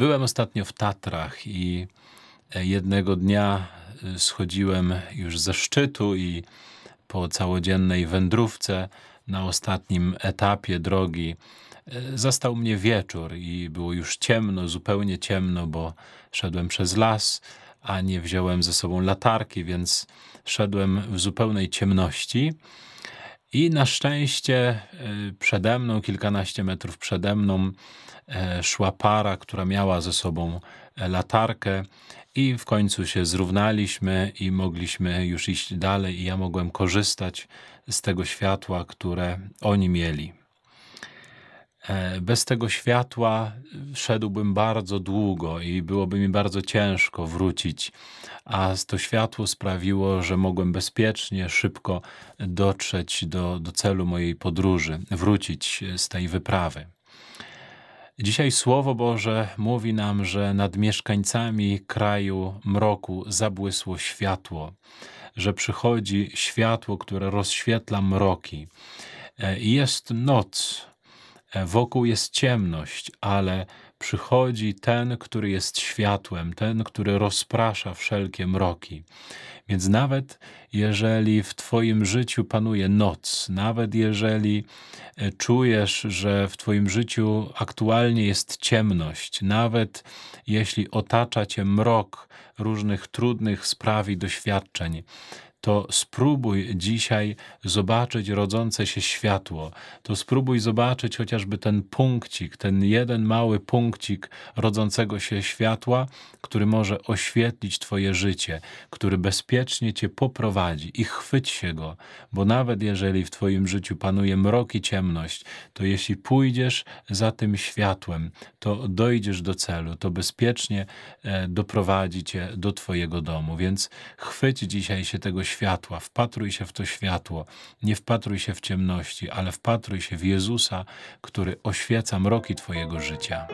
Byłem ostatnio w Tatrach i e, jednego dnia e, schodziłem już ze szczytu i po całodziennej wędrówce na ostatnim etapie drogi e, zastał mnie wieczór i było już ciemno, zupełnie ciemno, bo szedłem przez las, a nie wziąłem ze sobą latarki, więc szedłem w zupełnej ciemności. I na szczęście y, przede mną, kilkanaście metrów przede mną, y, szła para, która miała ze sobą e, latarkę, i w końcu się zrównaliśmy i mogliśmy już iść dalej, i ja mogłem korzystać z tego światła, które oni mieli. E, bez tego światła szedłbym bardzo długo i byłoby mi bardzo ciężko wrócić, a to światło sprawiło, że mogłem bezpiecznie, szybko dotrzeć do, do celu mojej podróży, wrócić z tej wyprawy. Dzisiaj Słowo Boże mówi nam, że nad mieszkańcami kraju mroku zabłysło światło, że przychodzi światło, które rozświetla mroki. E, jest noc, Wokół jest ciemność, ale przychodzi ten, który jest światłem, ten, który rozprasza wszelkie mroki. Więc nawet jeżeli w Twoim życiu panuje noc, nawet jeżeli e, czujesz, że w Twoim życiu aktualnie jest ciemność, nawet jeśli otacza Cię mrok różnych trudnych spraw i doświadczeń, to spróbuj dzisiaj zobaczyć rodzące się światło, to spróbuj zobaczyć chociażby ten punkcik, ten jeden mały punkcik rodzącego się światła, który może oświetlić Twoje życie, który bezpiecznie Cię poprowadzi i chwyć się go, bo nawet jeżeli w Twoim życiu panuje mrok i ciemność, to jeśli pójdziesz za tym światłem, to dojdziesz do celu, to bezpiecznie e, doprowadzi Cię do Twojego domu. Więc chwyć dzisiaj się tego światła światła, wpatruj się w to światło, nie wpatruj się w ciemności, ale wpatruj się w Jezusa, który oświeca mroki Twojego życia.